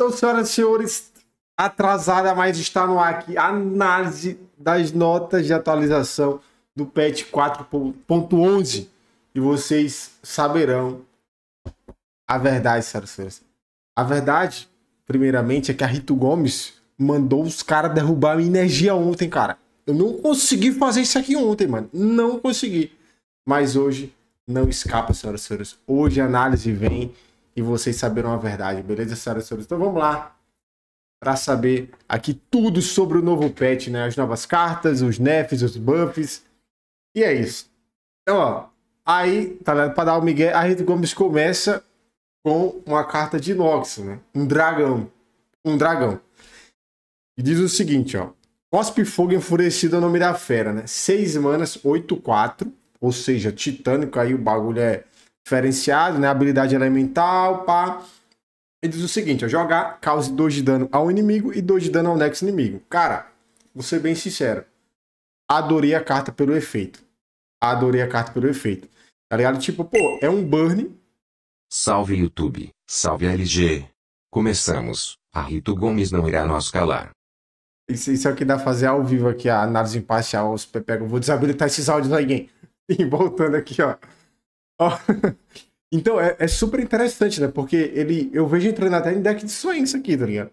Então, senhoras e senhores, atrasada, mas está no ar aqui. Análise das notas de atualização do patch 4.11. E vocês saberão a verdade, senhoras e senhores. A verdade, primeiramente, é que a Rito Gomes mandou os caras derrubar a minha energia ontem, cara. Eu não consegui fazer isso aqui ontem, mano. Não consegui. Mas hoje não escapa, senhoras e senhores. Hoje a análise vem e vocês saberão a verdade, beleza, senhoras e senhores? Então vamos lá para saber aqui tudo sobre o novo patch, né? As novas cartas, os nerfs, os buffs. E é isso. Então, ó, aí, tá ligado? Pra dar o Miguel, a Rede Gomes começa com uma carta de Nox, né? Um dragão. Um dragão. E diz o seguinte, ó. Cospe Fogo Enfurecido é o nome da fera, né? Seis manas, 8, 4. Ou seja, titânico, aí o bagulho é diferenciado, né? Habilidade elemental, pá. Ele diz o seguinte, ó, jogar, cause 2 de dano ao inimigo e 2 de dano ao next inimigo. Cara, vou ser bem sincero. Adorei a carta pelo efeito. Adorei a carta pelo efeito. Tá ligado? Tipo, pô, é um burn. Salve YouTube, salve LG. Começamos. A Rito Gomes não irá nos calar. Isso, isso é o que dá fazer ao vivo aqui, a análise imparcial aos pepego. Vou desabilitar esses áudios aí, E voltando aqui, ó. Oh. então, é, é, super interessante, né? Porque ele, eu vejo entrando até em deck de Swain isso aqui, tá ligado?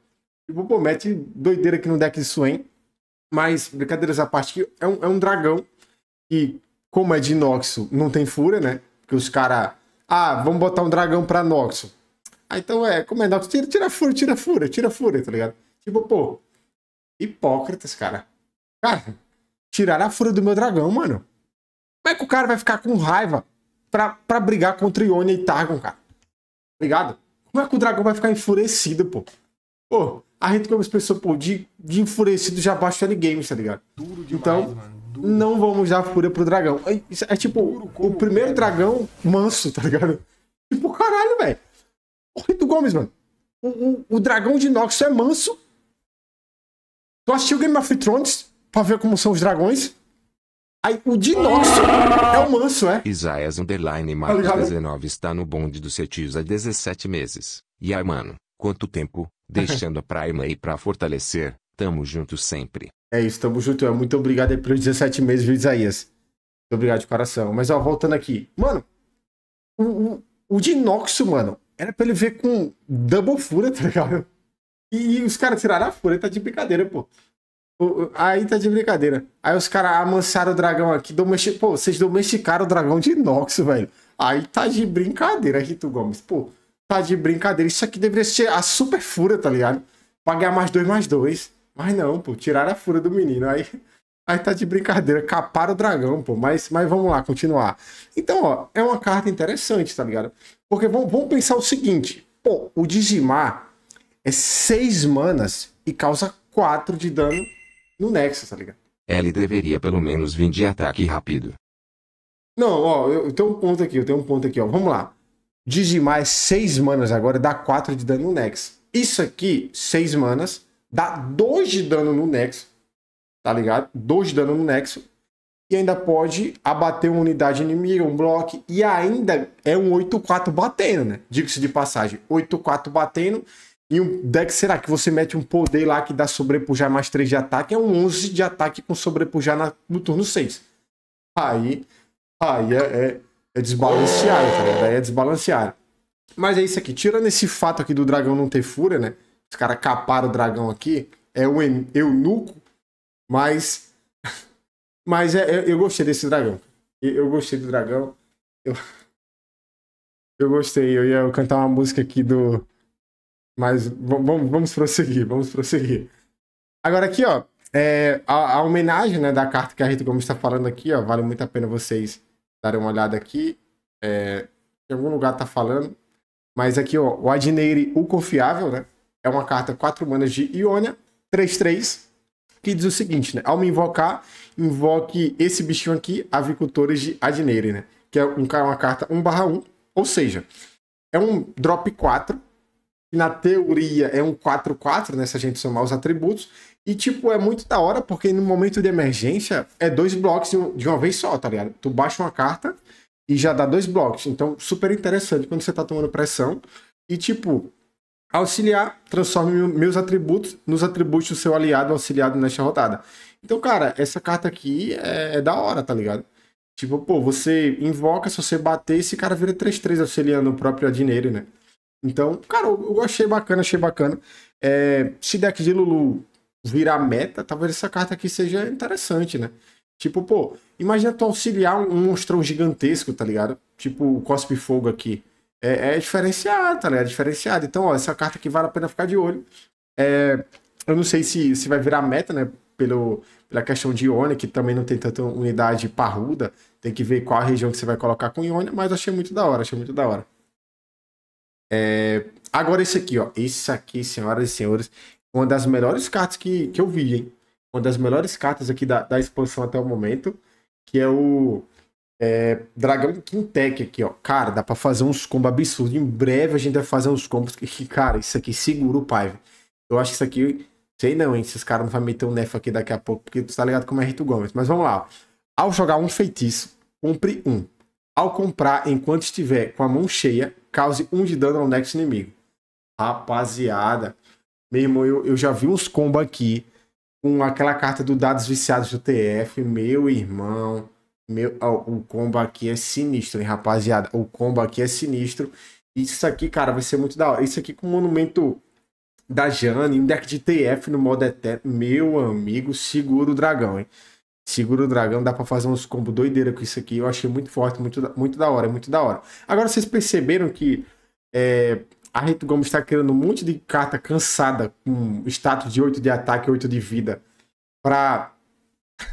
Tipo, pô, mete doideira aqui no deck de Swain. Mas, brincadeiras à parte, é um, é um dragão que, como é de Noxo, não tem fúria, né? Porque os caras. Ah, vamos botar um dragão pra Noxo. Ah, então é, como é Noxo? Tira, tira fúria, tira fúria, tira fúria, tá ligado? Tipo, pô. Hipócritas, cara. Cara, tiraram a fúria do meu dragão, mano. Como é que o cara vai ficar com raiva pra, pra brigar contra Ionia e Targon, cara. Ligado? Como é que o dragão vai ficar enfurecido, pô? Pô, a gente como expressou, pô, de, de enfurecido já baixa o Games, tá ligado? Duro demais, então, mano. não vamos dar fúria pro dragão. É, é tipo, o primeiro dragão manso, tá ligado? Tipo, caralho, velho. O Rito Gomes, mano. O, o, o dragão de Noxus é manso. Tu assistiu Game of Thrones pra ver como são os dragões? Aí o dinossauro é o manso, é? Isaías Underline tá Marcos 19 está no bonde do Cetius há 17 meses. E aí, mano, quanto tempo, deixando a Prima aí pra fortalecer. Tamo junto sempre. É isso, tamo junto. É. Muito obrigado aí pelos 17 meses, viu, Isaías? Muito obrigado de coração. Mas, ó, voltando aqui. Mano, o, o, o Dinoxo, mano, era pra ele ver com double fúria, tá ligado? E, e os caras tiraram a fúria, tá de brincadeira, pô. Aí tá de brincadeira. Aí os caras amansaram o dragão aqui. Domestic... Pô, vocês domesticaram o dragão de inox, velho. Aí tá de brincadeira, Rito Gomes. Pô, tá de brincadeira. Isso aqui deveria ser a super fura, tá ligado? Pagar mais dois, mais dois. Mas não, pô, tiraram a fura do menino. Aí, aí tá de brincadeira. Caparam o dragão, pô. Mas, mas vamos lá, continuar. Então, ó, é uma carta interessante, tá ligado? Porque vamos, vamos pensar o seguinte. Pô, o Dizimar é seis manas e causa quatro de dano no Nexus, tá ligado? Ele deveria pelo menos vir de ataque rápido. Não, ó, eu, eu tenho um ponto aqui, eu tenho um ponto aqui, ó. Vamos lá. Dizimar é 6 manas agora, dá 4 de dano no Nexus. Isso aqui, 6 manas, dá 2 de dano no Nexus, tá ligado? 2 de dano no Nexus. E ainda pode abater uma unidade inimiga, um bloco. E ainda é um 8-4 batendo, né? Digo-se de passagem, 8-4 batendo e um deck, será que você mete um poder lá que dá sobrepujar mais 3 de ataque? É um 11 de ataque com sobrepujar na, no turno 6. Aí, aí é, é, é desbalanceado, tá cara. Daí é desbalanceado. Mas é isso aqui. Tirando esse fato aqui do dragão não ter fúria, né? Os caras caparam o dragão aqui. É o eunuco. Mas. Mas é, é, eu gostei desse dragão. Eu gostei do dragão. Eu, eu gostei. Eu ia cantar uma música aqui do. Mas vamos, vamos prosseguir, vamos prosseguir. Agora aqui, ó, é, a, a, homenagem né, da carta que a Rita Gomes está falando aqui, ó, vale muito a pena vocês darem uma olhada aqui. É, em algum lugar tá falando. Mas aqui, ó, o Adneire, o Confiável, né? É uma carta 4 manas de Iônia, 3-3, que diz o seguinte, né? Ao me invocar, invoque esse bichinho aqui, Avicultores de Adneire, né? Que é um, é uma carta 1 barra 1, ou seja, é um drop 4 que na teoria é um 4-4, né? Se a gente somar os atributos. E, tipo, é muito da hora, porque no momento de emergência é dois blocos de uma vez só, tá ligado? Tu baixa uma carta e já dá dois blocos. Então, super interessante quando você tá tomando pressão. E, tipo, auxiliar transforma meus atributos nos atributos do seu aliado auxiliado nesta rodada. Então, cara, essa carta aqui é, é da hora, tá ligado? Tipo, pô, você invoca, se você bater, esse cara vira 3-3 auxiliando o próprio Adineiro, né? Então, cara, eu, achei bacana, achei bacana. É, se deck de Lulu virar meta, talvez essa carta aqui seja interessante, né? Tipo, pô, imagina tu auxiliar um monstrão gigantesco, tá ligado? Tipo o Cospe Fogo aqui. É, é diferenciado, tá ligado? É diferenciado. Então, ó, essa carta aqui vale a pena ficar de olho. É, eu não sei se, se vai virar meta, né? Pelo, pela questão de Ione, que também não tem tanta unidade parruda. Tem que ver qual a região que você vai colocar com Ione, mas achei muito da hora, achei muito da hora. É... Agora esse aqui, ó. Esse aqui, senhoras e senhores, uma das melhores cartas que, que eu vi, hein? Uma das melhores cartas aqui da, da expansão até o momento, que é o é, Dragão de Quintec aqui, ó. Cara, dá pra fazer uns combos absurdos. Em breve a gente vai fazer uns combos que, cara, isso aqui segura o pai. Eu acho que isso aqui... Sei não, hein? Esses caras não vão meter um nefo aqui daqui a pouco, porque tu tá ligado como é Rito Gomes. Mas vamos lá, Ao jogar um feitiço, compre um. Ao comprar enquanto estiver com a mão cheia, cause um de dano ao next inimigo. Rapaziada, meu irmão, eu, eu já vi uns combos aqui com aquela carta do Dados Viciados do TF, meu irmão. Meu, oh, o combo aqui é sinistro, hein, rapaziada? O combo aqui é sinistro. Isso aqui, cara, vai ser muito da hora. Isso aqui com o monumento da Jane, um deck de TF no modo eterno. Meu amigo, segura o dragão, hein? Segura o dragão, dá para fazer uns combos doideira com isso aqui. Eu achei muito forte, muito, muito da hora, muito da hora. Agora vocês perceberam que é, a Reto Gomes está criando um monte de carta cansada com status de 8 de ataque e 8 de vida para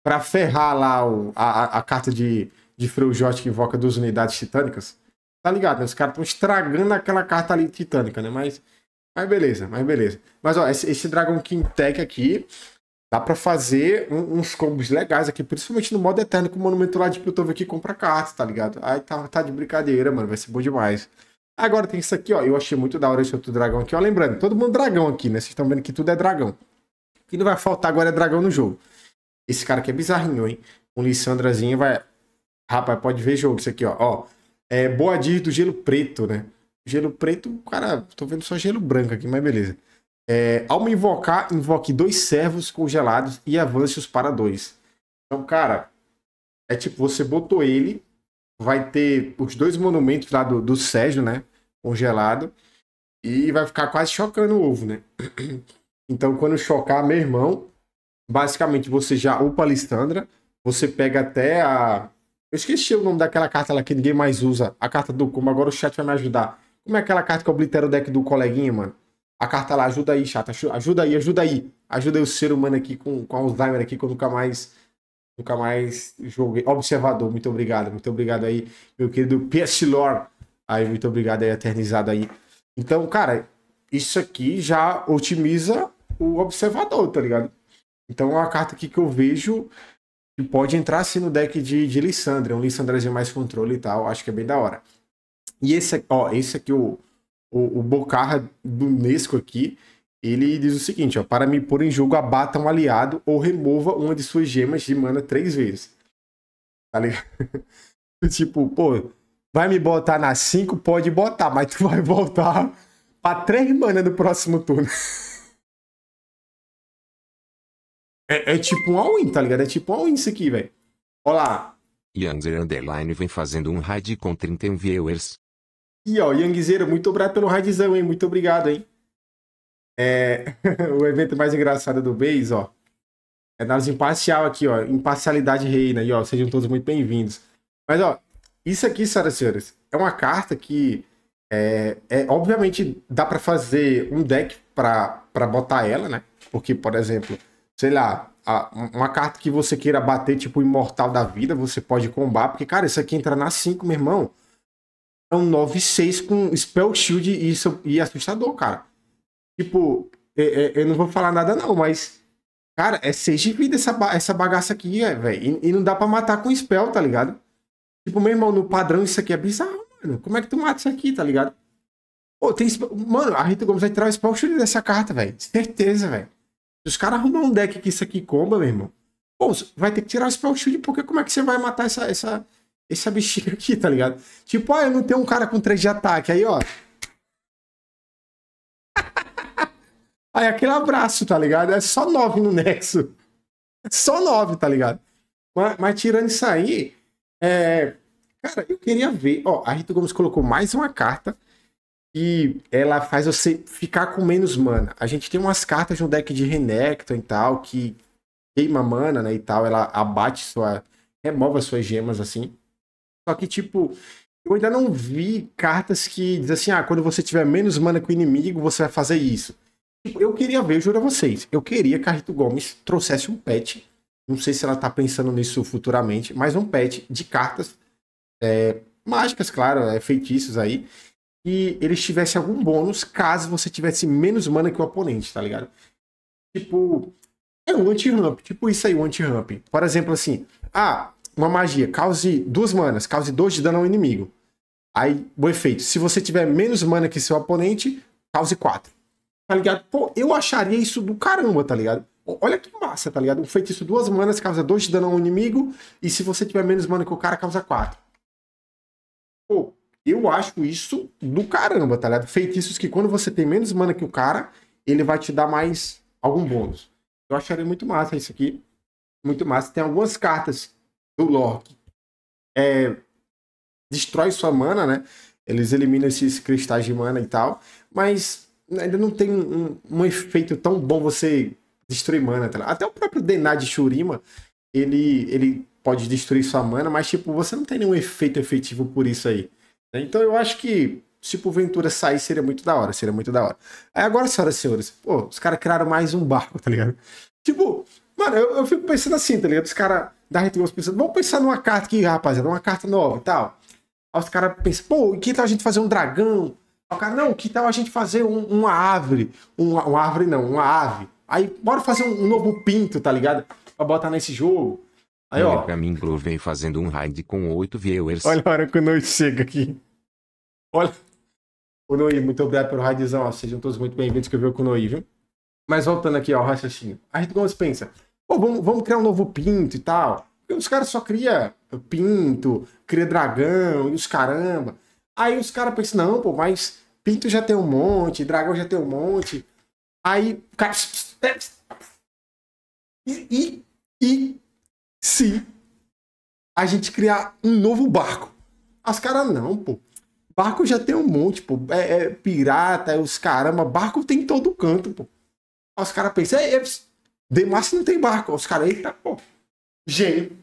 para ferrar lá o, a, a carta de, de Freujote que invoca duas unidades titânicas. Tá ligado? Né? Os caras estão estragando aquela carta ali titânica, né? Mas, mas beleza, mas beleza. Mas ó, esse, esse Dragon King Tech aqui Dá para fazer um, uns combos legais aqui, principalmente no modo eterno, com o monumento lá de Piltover aqui compra carta, tá ligado? Aí tá, tá de brincadeira, mano, vai ser bom demais. Agora tem isso aqui, ó, eu achei muito da hora esse outro dragão aqui, ó, lembrando, todo mundo dragão aqui, né? Vocês estão vendo que tudo é dragão. O que não vai faltar agora é dragão no jogo. Esse cara aqui é bizarrinho, hein? Um Lissandrazinho vai... Rapaz, pode ver jogo isso aqui, ó. ó é Boadir do gelo preto, né? Gelo preto, cara, tô vendo só gelo branco aqui, mas beleza. É, ao me invocar, invoque dois servos congelados e avance-os para dois. Então, cara, é tipo, você botou ele, vai ter os dois monumentos lá do, do Sérgio, né? Congelado. E vai ficar quase chocando o ovo, né? Então, quando chocar, meu irmão, basicamente você já upa a Listandra, você pega até a. Eu esqueci o nome daquela carta lá que ninguém mais usa. A carta do como, agora o chat vai me ajudar. Como é aquela carta que oblitera o deck do coleguinha, mano? a carta lá, ajuda aí, chata, ajuda aí, ajuda aí. Ajuda aí o ser humano aqui com, com Alzheimer aqui, que eu nunca mais, nunca mais joguei. Observador, muito obrigado, muito obrigado aí, meu querido PS Lore. Aí, muito obrigado aí, eternizado aí. Então, cara, isso aqui já otimiza o observador, tá ligado? Então é uma carta aqui que eu vejo que pode entrar assim no deck de, de Lissandra, um Lissandrazinho mais controle e tal, acho que é bem da hora. E esse aqui, ó, esse aqui, o o, o Bocarra do Unesco aqui, ele diz o seguinte, ó, para me pôr em jogo, abata um aliado ou remova uma de suas gemas de mana três vezes. Tá ligado? tipo, pô, vai me botar na 5? Pode botar, mas tu vai voltar pra três mana no próximo turno. é, é, tipo um all-in, tá ligado? É tipo um all-in isso aqui, velho. Olá. lá. Yanzer Underline vem fazendo um raid com 30 viewers. E, ó, Yangzeira, muito obrigado pelo raidzão, hein? Muito obrigado, hein? É... o evento mais engraçado do mês, ó. É nas imparcial aqui, ó. Imparcialidade reina. E, ó, sejam todos muito bem-vindos. Mas, ó, isso aqui, senhoras e senhores, é uma carta que... É, é, obviamente dá para fazer um deck para botar ela, né? Porque, por exemplo, sei lá, a, uma carta que você queira bater, tipo Imortal da Vida, você pode combar, porque, cara, isso aqui entra na 5, meu irmão um 9-6 com Spell Shield e, isso, e assustador, cara. Tipo, é, é, eu não vou falar nada não, mas... Cara, é 6 de vida essa, essa bagaça aqui, é, velho. E, e, não dá pra matar com Spell, tá ligado? Tipo, meu irmão, no padrão isso aqui é bizarro, mano. Como é que tu mata isso aqui, tá ligado? Pô, tem... Mano, a Rita Gomes vai tirar o Spell Shield dessa carta, velho. Certeza, velho. Se os caras arrumam um deck que isso aqui comba, meu irmão... Pô, vai ter que tirar o Spell Shield, porque como é que você vai matar essa... essa esse é bexiga aqui, tá ligado? Tipo, ah, eu não tenho um cara com 3 de ataque. Aí, ó. Aí aquele abraço, tá ligado? É só 9 no Nexo. É só 9, tá ligado? Mas, mas tirando isso aí, é... cara, eu queria ver. Ó, a Rita Gomes colocou mais uma carta e ela faz você ficar com menos mana. A gente tem umas cartas no deck de Renekton e tal, que queima mana, né, e tal. Ela abate sua... remove as suas gemas, assim. Só que, tipo, eu ainda não vi cartas que diz assim, ah, quando você tiver menos mana que o inimigo, você vai fazer isso. Tipo, eu queria ver, eu juro a vocês, eu queria que a Rito Gomes trouxesse um pet não sei se ela tá pensando nisso futuramente, mas um pet de cartas é, mágicas, claro, é, feitiços aí, e eles tivessem algum bônus caso você tivesse menos mana que o oponente, tá ligado? Tipo, é um anti-ramp, tipo isso aí, um anti-ramp. Por exemplo, assim, ah, uma magia, cause duas manas, cause dois de dano ao inimigo. Aí o efeito, se você tiver menos mana que seu oponente, cause quatro. Tá ligado? Pô, eu acharia isso do caramba, tá ligado? Olha que massa, tá ligado? Um feitiço duas manas causa dois de dano ao inimigo, e se você tiver menos mana que o cara, causa quatro. Pô, eu acho isso do caramba, tá ligado? Feitiços que quando você tem menos mana que o cara, ele vai te dar mais algum bônus. Eu acharia muito massa isso aqui. Muito massa. Tem algumas cartas do Loki é, destrói sua mana, né? Eles eliminam esses cristais de mana e tal, mas ainda não tem um, um efeito tão bom você destruir mana. Tá? Até o próprio Dená de Shurima, ele, ele pode destruir sua mana, mas tipo, você não tem nenhum efeito efetivo por isso aí. Né? Então eu acho que se porventura sair, seria muito da hora, seria muito da hora. Aí agora, senhoras e senhores, pô, os caras criaram mais um barco, tá ligado? Tipo, mano, eu, eu fico pensando assim, tá ligado? Os caras da Retro vamos pensar numa carta aqui, rapaziada, uma carta nova e tal. Aí os caras pensam, pô, que tal a gente fazer um dragão? Aí o cara, não, que tal a gente fazer um, uma árvore? Uma, uma, árvore não, uma ave. Aí bora fazer um, um novo pinto, tá ligado? Pra botar nesse jogo. Aí, Olha ó. Pra mim, vem fazendo um raid com oito viewers. Olha a hora que o Noi chega aqui. Olha. O Noi, muito obrigado pelo raidzão. Sejam todos muito bem-vindos que eu vi o Noi, viu? Mas voltando aqui ó, o raciocínio. A gente como se pensa, Pô, vamos, vamos criar um novo pinto e tal. E os caras só cria pinto, cria dragão e os caramba. Aí os caras pensam, não, pô, mas pinto já tem um monte, dragão já tem um monte. Aí, cara... E, e, e se a gente criar um novo barco? As caras, não, pô. Barco já tem um monte, pô. É, é pirata, é os caramba. Barco tem todo canto, pô. Os caras pensam, é, é, de massa não tem barco. Os caras, eita, pô. Gênio.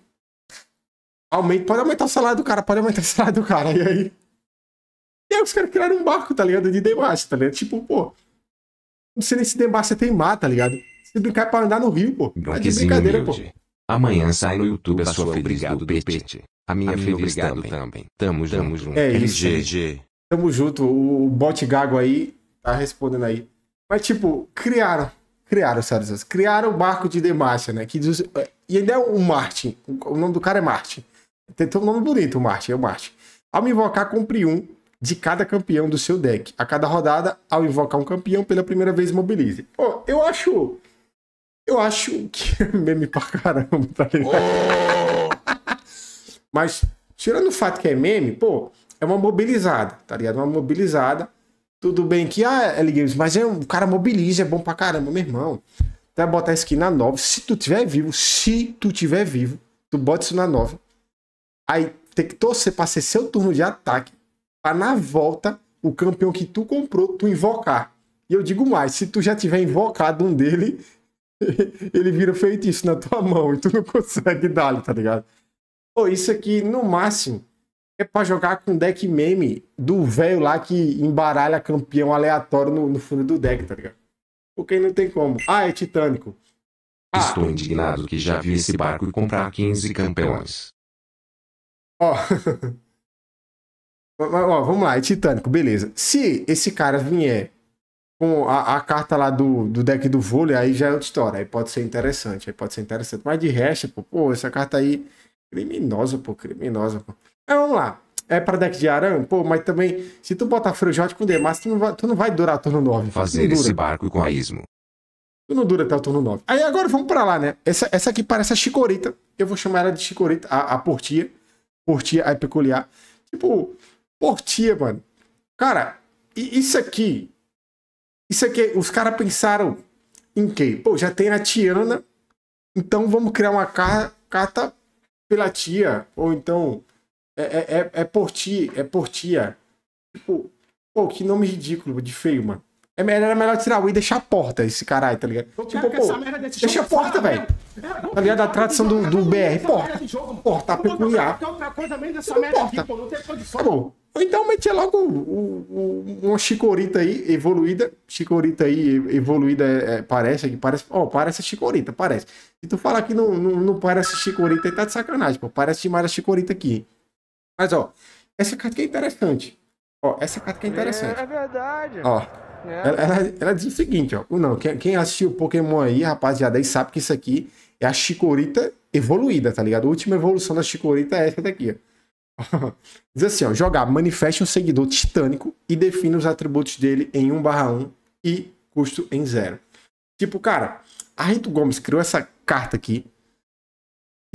Aumenta, pode aumentar o salário do cara, pode aumentar o salário do cara. E aí? E aí os caras criaram um barco, tá ligado? De demacia, tá ligado? Tipo, pô. Não sei nem se demacia tem mar, tá ligado? Se brincar é pra andar no rio, pô. É de brincadeira, pô. Amanhã sai no YouTube a sua feliz do Petite. A minha, a feliz também. também. Tamo, tamo junto. É isso. LGG. Tamo junto. O bot gago aí tá respondendo aí. Mas, tipo, criaram criaram Sarasas, criaram o barco de Demacia, né? Que diz, é, e ainda é o Martin, o nome do cara é Martin. Tem um nome bonito, o Martin, é o Martin. Ao invocar, compre um de cada campeão do seu deck. A cada rodada, ao invocar um campeão, pela primeira vez mobilize. Pô, eu acho. Eu acho que é meme pra caramba, tá ligado? Oh! Mas, tirando o fato que é meme, pô, é uma mobilizada, tá ligado? Uma mobilizada tudo bem que, ah, L Games, mas é, o cara mobiliza, é bom pra caramba, meu irmão. Tu vai botar isso aqui na 9. Se tu tiver vivo, se tu tiver vivo, tu bota isso na 9. Aí tem que torcer pra ser seu turno de ataque. Pra na volta, o campeão que tu comprou, tu invocar. E eu digo mais, se tu já tiver invocado um dele, ele vira feitiço na tua mão e tu não consegue dar, tá ligado? Ou isso aqui, no máximo, é pra jogar com deck meme do velho lá que embaralha campeão aleatório no, no, fundo do deck, tá ligado? Porque não tem como. Ah, é titânico. Ah, Estou indignado que já vi esse barco comprar 15 campeões. Ó. ó, vamos lá, é titânico, beleza. Se esse cara vier com a, a, carta lá do, do deck do vôlei, aí já é outra história. Aí pode ser interessante, aí pode ser interessante. Mas de resto, pô, pô essa carta aí, criminosa, pô, criminosa, pô. Então, vamos lá. É para deck de Aram? Pô, mas também, se tu botar Frujot com demais tu não vai, tu não vai durar turno 9. Fazer esse barco com aísmo. Tu não dura até o turno 9. Aí agora vamos para lá, né? Essa, essa aqui parece a Chicorita. Eu vou chamar ela de Chicorita, a, a Portia. Portia é peculiar. Tipo, Portia, mano. Cara, isso aqui. Isso aqui, os caras pensaram em quê? Pô, já tem a Tiana. Então vamos criar uma carta pela tia. Ou então é, é, é, é por ti, é por tia. É. Tipo, pô, que nome ridículo de feio, mano. É melhor, é melhor tirar o e deixar a porta, esse caralho, tá ligado? Eu tipo, pô, deixa a porta, velho. Né? É, tá ligado? A tradição do, do BR, porta. Porta, a peculiar. Porta. bom. Ou então metia logo o uma chicorita aí, evoluída. Chicorita aí, evoluída, é, parece aqui, parece. Ó, oh, parece chicorita, parece. Se tu falar que não, não, não parece chicorita, aí tá de sacanagem, pô. Parece demais a chicorita aqui. Mas, ó, essa carta é interessante. Ó, essa carta é interessante. É, é verdade. Ó, é. Ela, ela, ela, diz o seguinte, ó. Não, quem, quem assistiu Pokémon aí, rapaziada, aí sabe que isso aqui é a Chicorita evoluída, tá ligado? A última evolução da Chicorita é essa daqui, ó. Diz assim, ó, jogar, manifeste um seguidor titânico e defina os atributos dele em 1 barra 1 e custo em zero. Tipo, cara, a Rito Gomes criou essa carta aqui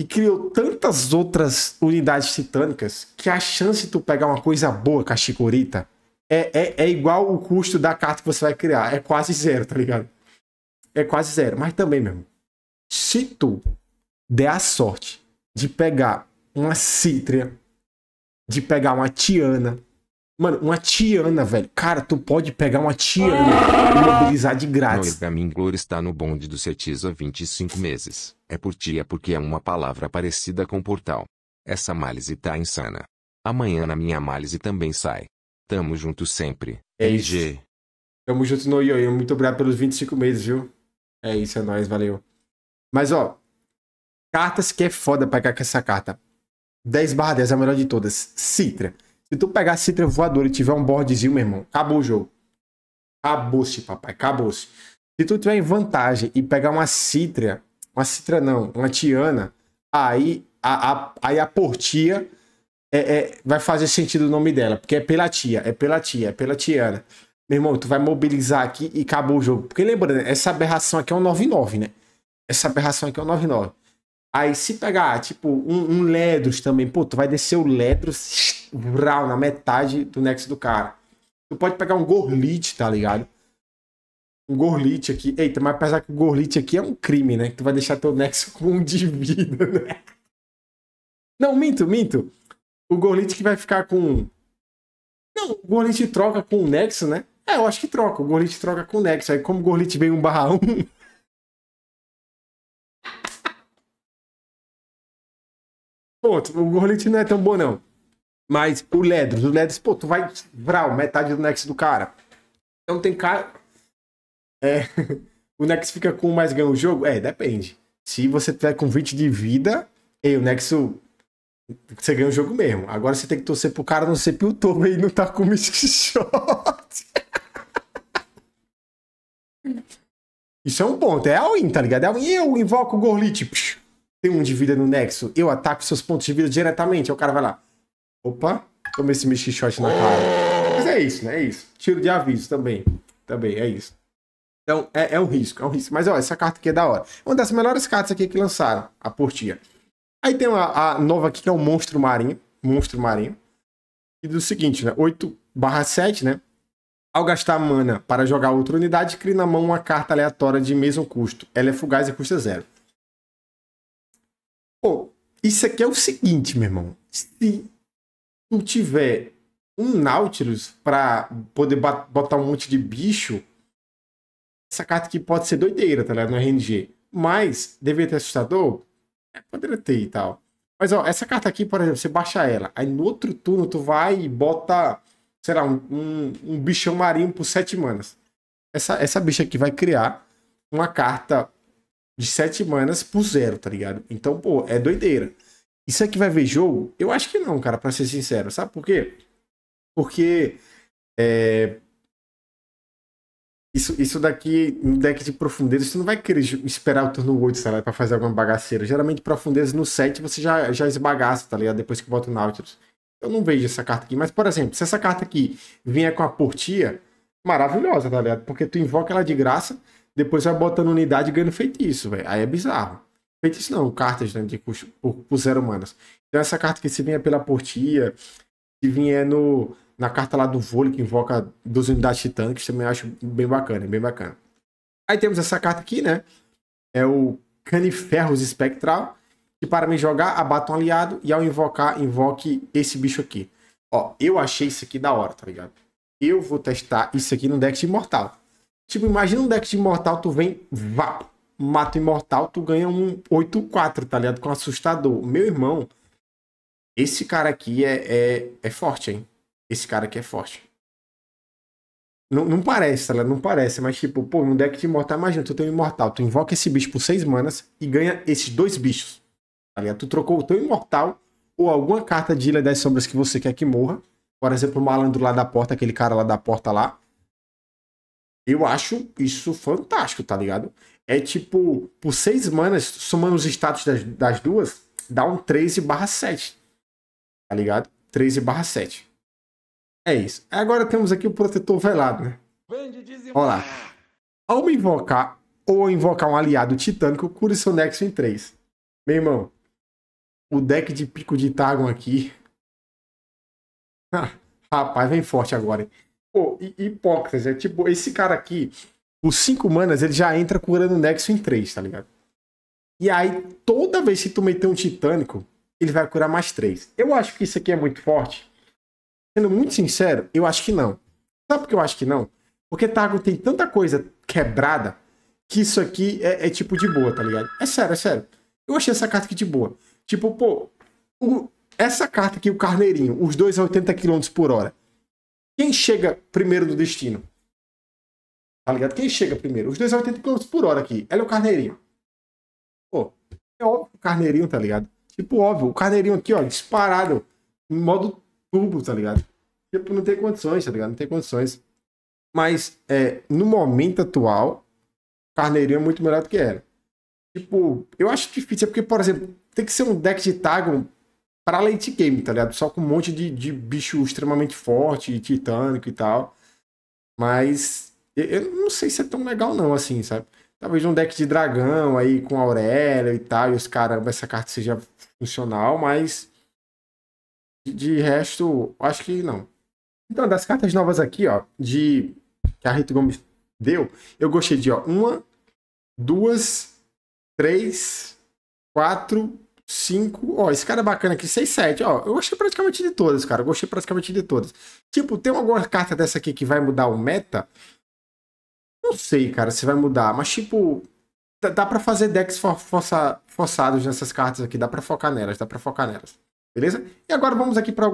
e criou tantas outras unidades titânicas que a chance de tu pegar uma coisa boa com a Chikorita é, é, é igual o custo da carta que você vai criar. É quase zero, tá ligado? É quase zero. Mas também, mesmo, se tu der a sorte de pegar uma Cítria, de pegar uma Tiana, Mano, uma Tiana, velho. Cara, tu pode pegar uma Tiana e mobilizar de grátis. Noia Gaminglour está no bonde do Cetiza há 25 meses. É por ti é porque é uma palavra parecida com portal. Essa malise tá insana. Amanhã na minha malise também sai. Tamo junto sempre. É isso. Tamo junto no Ioiô. Muito obrigado pelos 25 meses, viu? É isso, é nóis, valeu. Mas, ó. Cartas que é foda pegar com essa carta. 10 barra 10 é a melhor de todas. Citra. Se tu pegar Citra voador e tiver um boardzinho, meu irmão, acabou o jogo. Acabou-se, papai. Acabou-se. Se tu tiver em vantagem e pegar uma Citra uma citra não, uma tiana, aí a, a aí a portia é, é, vai fazer sentido o nome dela, porque é pela tia, é pela tia, é pela tiana. Meu irmão, tu vai mobilizar aqui e acabou o jogo. Porque lembrando, essa aberração aqui é um 99, né? Essa aberração aqui é um 99. Né? É aí se pegar, tipo, um, um Ledros também, pô, tu vai descer o Ledros na metade do nexo do cara. Tu pode pegar um Gorlit, tá ligado? o Gorlit aqui. Eita, mas apesar que o Gorlit aqui é um crime, né? Que tu vai deixar teu nexo com um de vida, né? Não, minto, minto. O Gorlit que vai ficar com. Não, o Gorlit troca com o nexo, né? É, eu acho que troca. O Gorlit troca com o nexo. Aí, como o Gorlit vem 1 barra 1. pô, o Gorlit não é tão bom, não. Mas o Ledros, o Ledros, pô, tu vai. Vral, metade do nexo do cara. Então tem cara é, o Nexo fica com mais ganho o jogo? É, depende. Se você tiver com 20 de vida, ei, o Nexo. Você ganha o jogo mesmo. Agora você tem que torcer pro cara não ser piltover e não tá com Mystic Shot. Isso é um ponto. É all-in, tá ligado? É all Eu invoco o Gorlit. Tem um de vida no Nexo. Eu ataco seus pontos de vida diretamente. Aí o cara vai lá. Opa, toma esse Mystic Shot na cara. Mas é isso, né? É isso. Tiro de aviso também. Também, é isso. Então, é, é um risco, é um risco. Mas, ó, essa carta aqui é da hora. Uma das melhores cartas aqui que lançaram, a Portia. Aí tem uma, a nova aqui, que é o Monstro Marinho. Monstro Marinho. E do seguinte, né? 8 barra 7, né? Ao gastar mana para jogar outra unidade, crie na mão uma carta aleatória de mesmo custo. Ela é fugaz e custa zero. Pô, isso aqui é o seguinte, meu irmão. Se tu tiver um Nautilus para poder botar um monte de bicho, essa carta aqui pode ser doideira, tá ligado? No é RNG. Mas, deveria ter assustador? É, poderia ter e tal. Mas, ó, essa carta aqui, por exemplo, você baixa ela. Aí no outro turno tu vai e bota, sei lá, um, um, um bichão marinho por 7 manas. Essa, essa bicha aqui vai criar uma carta de 7 manas por zero, tá ligado? Então, pô, é doideira. Isso aqui vai ver jogo? Eu acho que não, cara, pra ser sincero. Sabe por quê? Porque é, isso, isso daqui, no deck de profundeza, você não vai querer esperar o turno 8, sei lá, pra fazer alguma bagaceira. Geralmente, profundeza no 7 você já, já esbagaça, tá ligado? Depois que bota o Nautilus. Eu não vejo essa carta aqui. Mas, por exemplo, se essa carta aqui vier com a portia, maravilhosa, tá ligado? Porque tu invoca ela de graça, depois vai botando unidade e ganhando feitiço, velho. Aí é bizarro. Feitiço não, cartas né, de custo por, por zero manas. Então essa carta aqui, se vier pela portia, se vier no, na carta lá do vôlei que invoca duas unidades titânicas, também acho bem bacana, bem bacana. Aí temos essa carta aqui, né? É o Caniferros Espectral, que para me jogar, abata um aliado e ao invocar, invoque esse bicho aqui. Ó, eu achei isso aqui da hora, tá ligado? Eu vou testar isso aqui no deck de Imortal. Tipo, imagina um deck de Imortal, tu vem, vá, mata o Imortal, tu ganha um 8-4, tá ligado? Com um assustador. Meu irmão, esse cara aqui é, é, é forte, hein? esse cara aqui é forte. Não, não parece, ela tá não parece, mas tipo, pô, um deck de imortal, imagina, tu tem um imortal, tu invoca esse bicho por seis manas e ganha esses dois bichos. Tá ligado? Tu trocou o teu imortal ou alguma carta de Ilha das Sombras que você quer que morra. Por exemplo, o malandro lá da porta, aquele cara lá da porta lá. Eu acho isso fantástico, tá ligado? É tipo, por seis manas, somando os status das, das duas, dá um 13 barra 7. Tá ligado? 13 barra 7. É isso. Agora temos aqui o protetor velado, né? Olha lá. Ao me invocar ou invocar um aliado titânico, cure seu Nexo em 3. Meu irmão, o deck de pico de Targon aqui. Ah, rapaz, vem forte agora. Hein? Pô, hipócritas, é tipo, esse cara aqui, os 5 manas, ele já entra curando o Nexo em 3, tá ligado? E aí, toda vez que tu meter um titânico, ele vai curar mais 3. Eu acho que isso aqui é muito forte sendo muito sincero, eu acho que não. Sabe por que eu acho que não? Porque Targo tem tanta coisa quebrada que isso aqui é, é, tipo de boa, tá ligado? É sério, é sério. Eu achei essa carta aqui de boa. Tipo, pô, o, essa carta aqui, o Carneirinho, os dois a 80 km por hora. Quem chega primeiro no destino? Tá ligado? Quem chega primeiro? Os dois a 80 km por hora aqui. Ela é o Carneirinho. Pô, é óbvio o Carneirinho, tá ligado? Tipo, óbvio, o Carneirinho aqui, ó, disparado. Modo tubo, tá ligado? Tipo, não tem condições, tá ligado? Não tem condições. Mas, é, no momento atual, Carneirinho é muito melhor do que era. Tipo, eu acho difícil, é porque, por exemplo, tem que ser um deck de Tagon para late game, tá ligado? Só com um monte de, de bicho extremamente forte, titânico e tal. Mas eu não sei se é tão legal não, assim, sabe? Talvez um deck de dragão aí com Aurélio e tal, e os caramba, essa carta seja funcional, mas de resto, acho que não. Então, das cartas novas aqui, ó, de que a Rita Gomes deu, eu gostei de, ó, uma, duas, três, quatro, cinco, ó, esse cara é bacana aqui, seis, sete, ó, eu gostei praticamente de todas, cara, eu gostei praticamente de todas. Tipo, tem alguma carta dessa aqui que vai mudar o meta? Não sei, cara, se vai mudar, mas tipo, dá para fazer decks for, forçados nessas cartas aqui, dá para focar nelas, dá para focar nelas. Beleza? E agora vamos aqui para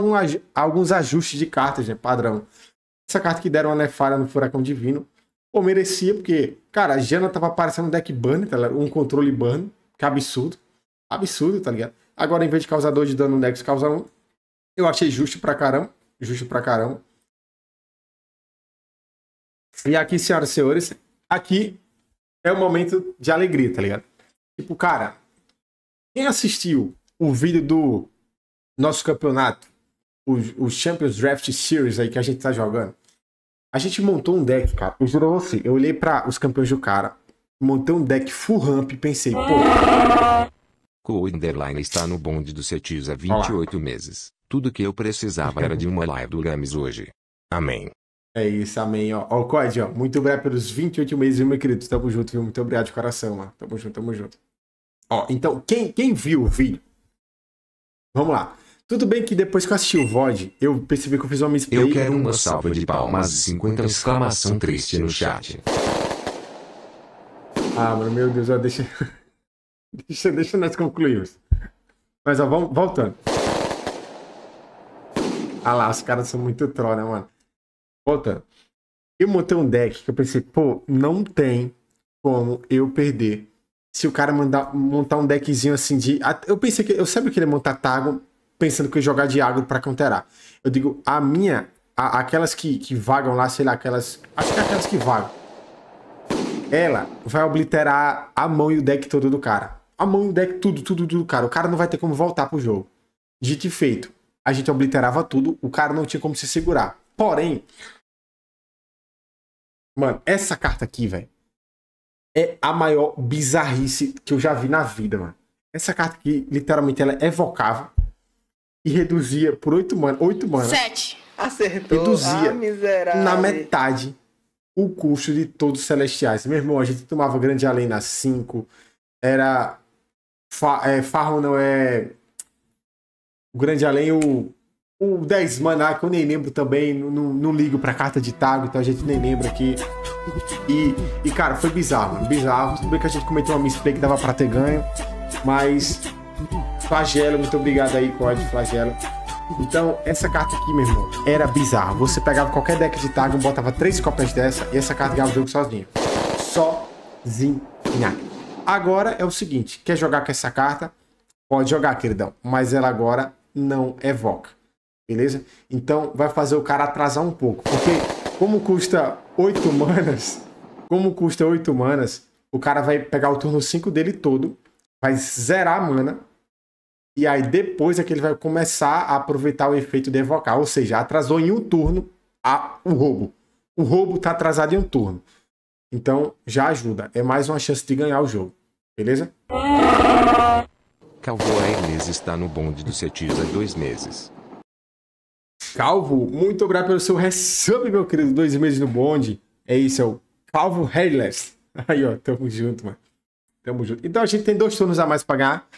alguns ajustes de cartas, né? Padrão. Essa carta que deram a nefária no Furacão Divino. Pô, merecia, porque, cara, a Jana tava aparecendo um deck burn, tá ligado? Um controle burn. Que é absurdo. Absurdo, tá ligado? Agora, em vez de causador de dano no deck causa um. eu achei justo pra caramba. Justo pra caramba. E aqui, senhoras e senhores, aqui é o momento de alegria, tá ligado? Tipo, cara, quem assistiu o vídeo do nosso campeonato, o, o Champions Draft Series aí que a gente tá jogando, a gente montou um deck, cara. Eu juro você, eu olhei para os campeões do cara, montei um deck full ramp e pensei, pô. Coinderline está no bonde do Cetis há 28 Olá. meses. Tudo que eu precisava era de uma live do Games hoje. Amém. É isso, amém. Ó, ó Cod, ó, muito obrigado pelos 28 meses, meu querido. Tamo junto, viu? Muito obrigado de coração, mano. Tamo junto, tamo junto. Ó, então, quem, quem viu o vídeo? Vamos lá. Tudo bem que depois que eu assisti o VOD, eu percebi que eu fiz uma misplay. Eu quero uma salva de palmas e 50 exclamação triste no chat. Ah, meu Deus, ó, deixa... deixa... Deixa nós concluirmos. Mas, ó, vamos... voltando. Ah lá, os caras são muito troll, né, mano? Voltando. Eu montei um deck que eu pensei, pô, não tem como eu perder se o cara mandar montar um deckzinho assim de. Eu pensei que. Eu sabia ele ia montar Tago, pensando que eu ia jogar de agro para counterar. Eu digo, a minha, a, aquelas que, que vagam lá, sei lá, aquelas. Acho que é aquelas que vagam. Ela vai obliterar a mão e o deck todo do cara. A mão e o deck, tudo, tudo, tudo do cara. O cara não vai ter como voltar pro jogo. Dito e feito. A gente obliterava tudo, o cara não tinha como se segurar. Porém. Mano, essa carta aqui, velho. É a maior bizarrice que eu já vi na vida, mano. Essa carta aqui, literalmente, ela é evocava e reduzia por 8 mana. 8 mana. 7. Acertou. Reduzia ah, na metade o custo de todos os celestiais. Meu irmão, a gente tomava grande além na 5. Era. Fa... É, farro não é. O grande além, o. O 10 maná, que eu nem lembro também, não, não ligo pra carta de tago, então a gente nem lembra aqui. E, e cara, foi bizarro, mano. Bizarro. Tudo bem que a gente cometeu uma misplay que dava pra ter ganho, mas Flagelo, muito obrigado aí, código Flagelo. Então, essa carta aqui, meu irmão, era bizarro. Você pegava qualquer deck de Targon, botava três cópias dessa e essa carta ganhava o jogo sozinha. Sozinha. Agora é o seguinte, quer jogar com essa carta? Pode jogar, queridão. Mas ela agora não evoca. Beleza? Então, vai fazer o cara atrasar um pouco. Porque como custa oito manas, como custa 8 manas, o cara vai pegar o turno 5 dele todo, vai zerar a mana, e aí depois é que ele vai começar a aproveitar o efeito de evocar. Ou seja, atrasou em um turno a, o roubo. O roubo está atrasado em um turno. Então já ajuda. É mais uma chance de ganhar o jogo. Beleza? Calvo Inês está no bonde do Cetis há dois meses. Calvo, muito obrigado pelo seu resumo, meu querido. Dois meses no bonde. É isso, é o Calvo Hairless. Aí, ó, tamo junto, mano. Tamo junto. Então a gente tem dois turnos a mais pra ganhar.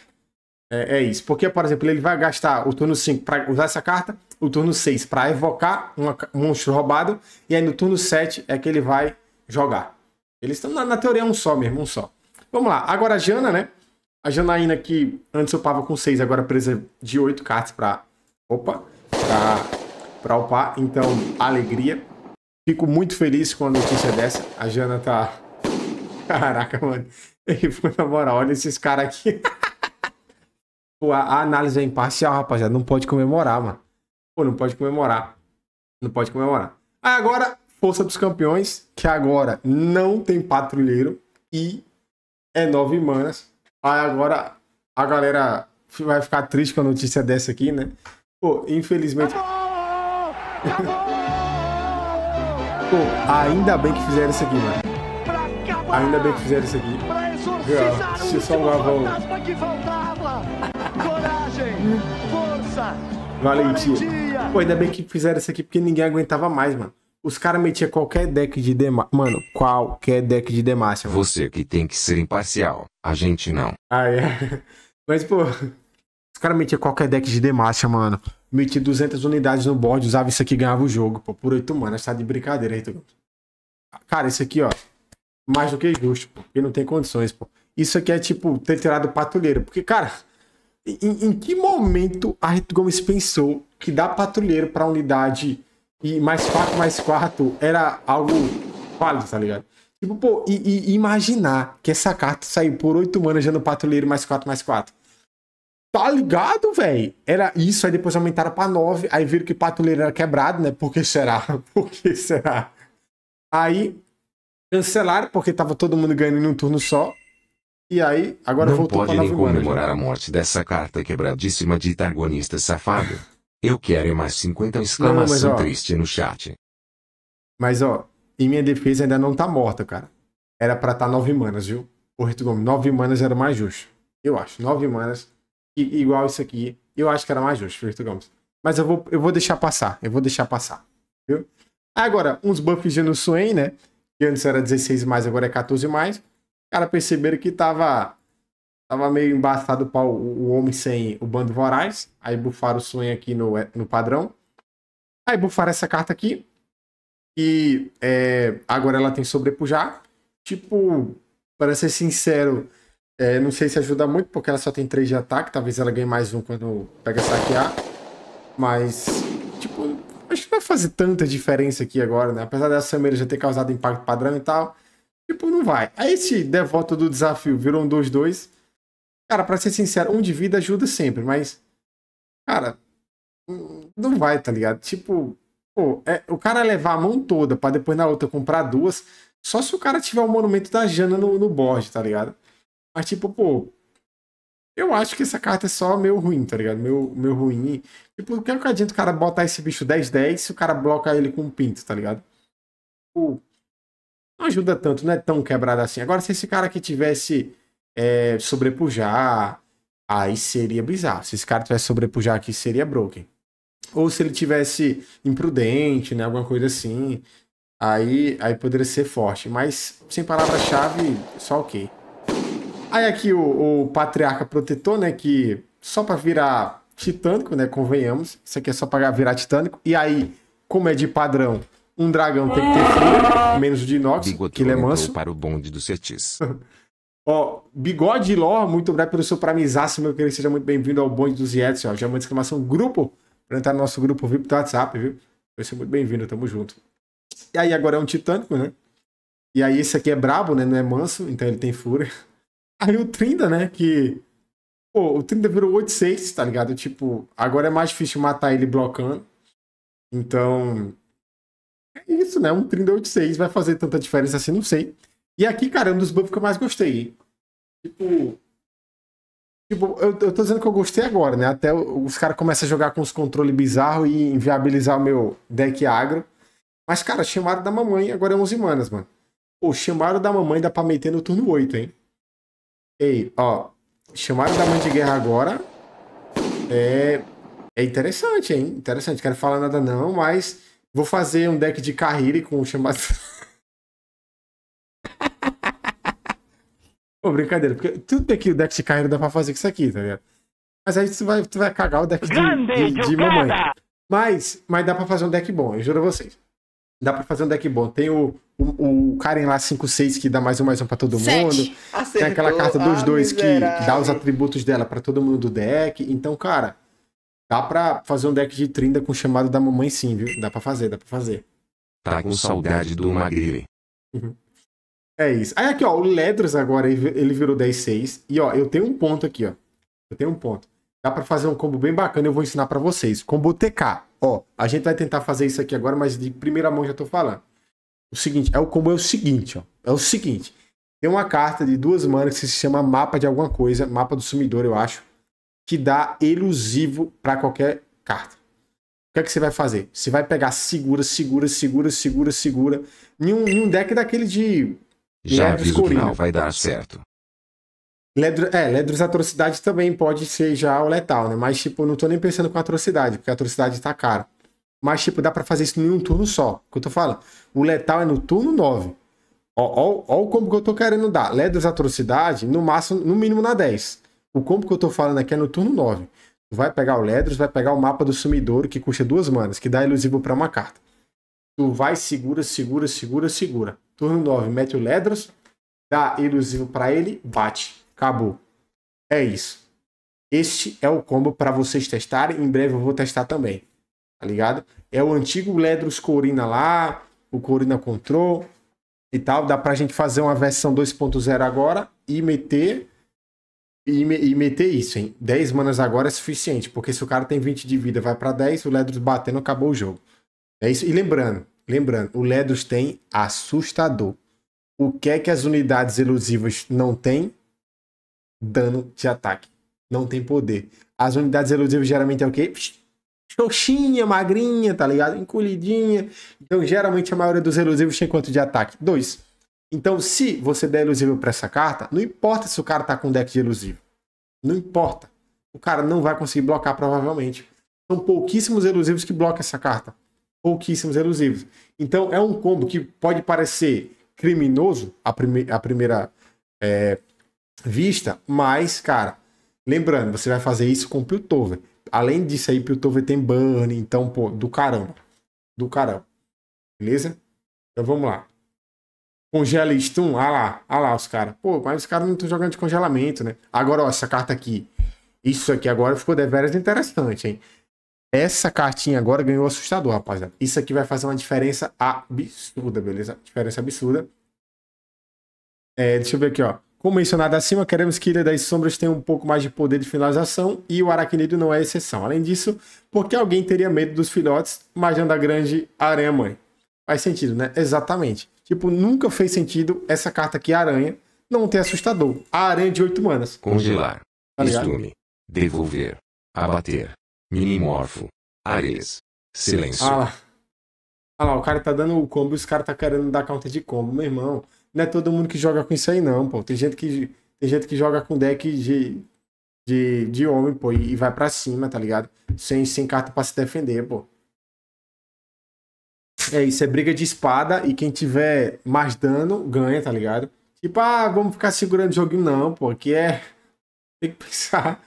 É, é, isso. Porque, por exemplo, ele vai gastar o turno 5 para usar essa carta, o turno 6 para evocar um monstro roubado, e aí no turno 7 é que ele vai jogar. Eles estão, na, na, teoria, um só mesmo, um só. Vamos lá. Agora a Jana, né? A Janaína que antes eu upava com 6, agora precisa de 8 cartas para... Opa! Para upar. Então, alegria. Fico muito feliz com a notícia dessa. A Jana tá... Caraca, mano. Ele foi na moral. Olha esses caras aqui. Pô, a, análise é imparcial, rapaziada. Não pode comemorar, mano. Pô, não pode comemorar. Não pode comemorar. Aí ah, agora, Força dos Campeões, que agora não tem patrulheiro e é nove manas. Aí agora a galera vai ficar triste com a notícia dessa aqui, né? Pô, infelizmente. Acabou! Acabou! Pô, ainda bem que fizeram isso aqui, mano. Ainda bem que fizeram isso aqui. Pra exorcizar Deixa eu só gravar Força! Valentia. Valentia. Pô, ainda bem que fizeram isso aqui porque ninguém aguentava mais, mano. Os caras metiam qualquer deck de Demacia. Mano, qualquer deck de Demacia. Você que tem que ser imparcial. A gente não. Ah, é. Mas, pô. Os caras metiam qualquer deck de Demacia, mano. Metia 200 unidades no board, usava isso aqui e ganhava o jogo, pô. Por 8 mano. tá de brincadeira, Heitor. Cara, isso aqui, ó. Mais do que justo, pô. Porque não tem condições, pô. Isso aqui é tipo ter tirado o patulheiro. Porque, cara. Em, em que momento a Rito Gomes pensou que dar patrulheiro para unidade e mais 4 mais 4 era algo válido, tá ligado? Tipo, pô, e, e, imaginar que essa carta saiu por 8 manas já no patrulheiro mais 4 mais 4. Tá ligado, velho? Era isso, aí depois aumentaram pra 9, aí viram que patrulheiro era quebrado, né? Por que será? Por que será? Aí cancelaram, porque tava todo mundo ganhando em um turno só. E aí, agora Não voltou pode nem comemorar já. a morte dessa carta quebradíssima de targonista safado. Eu quero é mais 50 exclamação não, mas, ó, triste no chat. Mas ó, em minha defesa ainda não tá morta, cara. Era para estar tá 9 manas, viu? Porrito Gomes, nove manas era mais justo. Eu acho, Nove manas e, igual isso aqui. Eu acho que era mais justo, Porrito Gomes. Mas eu vou, eu vou deixar passar, eu vou deixar passar, viu? Agora, uns buffs de no Nusuem, né? Que antes era 16+, mais, agora é 14+. Mais cara perceberam que tava, tava meio embaçado o, o homem sem o bando voraz. Aí bufaram o sonho aqui no, é, no padrão. Aí bufaram essa carta aqui. E é, agora ela tem sobrepujar. Tipo, para ser sincero, é, não sei se ajuda muito, porque ela só tem 3 de ataque. Talvez ela ganhe mais um quando pega saquear. Mas, tipo, acho que não vai fazer tanta diferença aqui agora, né? Apesar dessa Samira já ter causado impacto padrão e tal, Tipo, não vai. Aí esse devoto do desafio virou um 2-2. Cara, pra ser sincero, um de vida ajuda sempre, mas. Cara, não vai, tá ligado? Tipo, pô, é, o cara levar a mão toda pra depois na outra comprar duas. Só se o cara tiver o monumento da Jana no, no board, tá ligado? Mas, tipo, pô. Eu acho que essa carta é só meu ruim, tá ligado? Meu, meu ruim. Tipo, o que é adianta o cara botar esse bicho 10-10 se o cara bloca ele com um pinto, tá ligado? Pô não ajuda tanto, não é tão quebrada assim. Agora, se esse cara que tivesse é, sobrepujar, aí seria bizarro. Se esse cara tivesse sobrepujar aqui, seria broken. Ou se ele tivesse imprudente, né? Alguma coisa assim. Aí, aí poderia ser forte. Mas sem palavra-chave, só ok. Aí aqui o, o, patriarca protetor, né? Que só para virar titânico, né? Convenhamos. Isso aqui é só para virar titânico. E aí, como é de padrão, um dragão tem que ter ah. fúria, menos o de inox, que ele é manso. para o bonde do Cetis. Ó, Bigode Ló, muito obrigado pelo seu pramizaço, meu querido. Seja muito bem-vindo ao bonde dos Yetis, ó. Já é uma exclamação grupo pra entrar no nosso grupo VIP do WhatsApp, viu? Vai ser muito bem-vindo, tamo junto. E aí agora é um titânico, né? E aí esse aqui é brabo, né? Não é manso, então ele tem fúria. Aí o Trinda, né? Que. Pô, o Trinda virou 8-6, tá ligado? Tipo, agora é mais difícil matar ele blocando. Então, é isso, né? Um 386 vai fazer tanta diferença assim, não sei. E aqui, cara, é um dos buffs que eu mais gostei. Tipo. Tipo, eu, eu tô dizendo que eu gostei agora, né? Até os caras começam a jogar com os controles bizarros e inviabilizar o meu deck agro. Mas, cara, chamaram da mamãe, agora é 11 manas, mano. Pô, chamaram da mamãe, dá pra meter no turno 8, hein? Ei, ó. Chamaram da mãe de guerra agora. É. É interessante, hein? Interessante. Quero falar nada não, mas Vou fazer um deck de carreira com o chamado. Pô, brincadeira, porque tudo aqui, o deck de carreira dá pra fazer com isso aqui, tá ligado? Mas aí tu vai, tu vai cagar o deck de, de, de, mamãe. Mas, mas dá pra fazer um deck bom, eu juro a vocês. Dá pra fazer um deck bom. Tem o, o, o Karen lá 5-6 que dá mais um mais um pra todo Sete. mundo. Acertou. Tem aquela carta dos ah, dois miserável. que dá os atributos dela pra todo mundo do deck. Então, cara, Dá pra fazer um deck de 30 com chamado da mamãe sim, viu? Dá pra fazer, dá pra fazer. Tá com saudade do Magri. Uhum. É isso. Aí aqui, ó, o Ledros agora, ele virou 10-6. E, ó, eu tenho um ponto aqui, ó. Eu tenho um ponto. Dá pra fazer um combo bem bacana, eu vou ensinar pra vocês. Combo TK. Ó, a gente vai tentar fazer isso aqui agora, mas de primeira mão já tô falando. O seguinte, é o combo é o seguinte, ó. É o seguinte. Tem uma carta de duas manas que se chama Mapa de alguma coisa, Mapa do Sumidor, eu acho que dá elusivo para qualquer carta. O que é que você vai fazer? Você vai pegar segura, segura, segura, segura, segura. Em um, em um deck daquele de. Já aviso que não vai dar certo. Ledro, é, Ledros Atrocidade também pode ser já o letal, né? Mas, tipo, não tô nem pensando com atrocidade, porque a atrocidade tá cara. Mas, tipo, dá pra fazer isso em um turno só. O que eu tô falando? O letal é no turno 9. Ó, ó, ó o combo que eu tô querendo dar. Ledros Atrocidade, no máximo, no mínimo na 10. O combo que eu tô falando aqui é no turno 9. Tu vai pegar o Ledros, vai pegar o mapa do sumidouro, que custa duas manas, que dá ilusivo para uma carta. Tu vai, segura, segura, segura, segura. Turno 9, mete o Ledros, dá ilusivo para ele, bate. Acabou. É isso. Este é o combo para vocês testarem. Em breve eu vou testar também. Tá ligado? É o antigo Ledros Corina lá, o Corina Control e tal. Dá pra gente fazer uma versão 2.0 agora e meter e, e, meter isso, hein? 10 manas agora é suficiente, porque se o cara tem 20 de vida, vai para 10, o Ledros batendo, acabou o jogo. É isso. E lembrando, lembrando, o Ledros tem assustador. O que é que as unidades elusivas não têm? Dano de ataque. Não tem poder. As unidades elusivas geralmente é o quê? Xoxinha, magrinha, tá ligado? Encolhidinha. Então, geralmente a maioria dos elusivos tem quanto de ataque? Dois. Então, se você der elusivo para essa carta, não importa se o cara tá com deck de elusivo. Não importa. O cara não vai conseguir blocar, provavelmente. São pouquíssimos elusivos que blocam essa carta. Pouquíssimos elusivos. Então, é um combo que pode parecer criminoso à, prime à primeira é, vista, mas, cara, lembrando, você vai fazer isso com o Piltover. Além disso aí, Piltover tem burn, então, pô, do caramba. Do caramba. Beleza? Então, vamos lá. Congela e stun. Ah lá, ah lá os caras. Pô, mas os caras não estão jogando de congelamento, né? Agora, ó, essa carta aqui. Isso aqui agora ficou deveras interessante, hein? Essa cartinha agora ganhou assustador, rapaziada. Isso aqui vai fazer uma diferença absurda, beleza? Diferença absurda. É, deixa eu ver aqui, ó. Como mencionado acima, queremos que Ilha das Sombras tenha um pouco mais de poder de finalização e o Aracnido não é exceção. Além disso, porque alguém teria medo dos filhotes, magia da grande aranha-mãe. Faz sentido, né? Exatamente. Tipo, nunca fez sentido essa carta aqui, Aranha, não ter assustador. A aranha de 8 manas. Congelar. Tá Estume. Devolver. Abater. Minimorfo. Ares. Silêncio. Ah lá. ah lá, o cara tá dando o combo e os caras tá querendo dar counter de combo, meu irmão. Não é todo mundo que joga com isso aí, não, pô. Tem gente que, tem gente que joga com deck de, de, de homem, pô, e vai para cima, tá ligado? Sem, sem carta para se defender, pô. É isso, é briga de espada e quem tiver mais dano ganha, tá ligado? Tipo, ah, vamos ficar segurando o joguinho, não, pô. Aqui é. Tem que pensar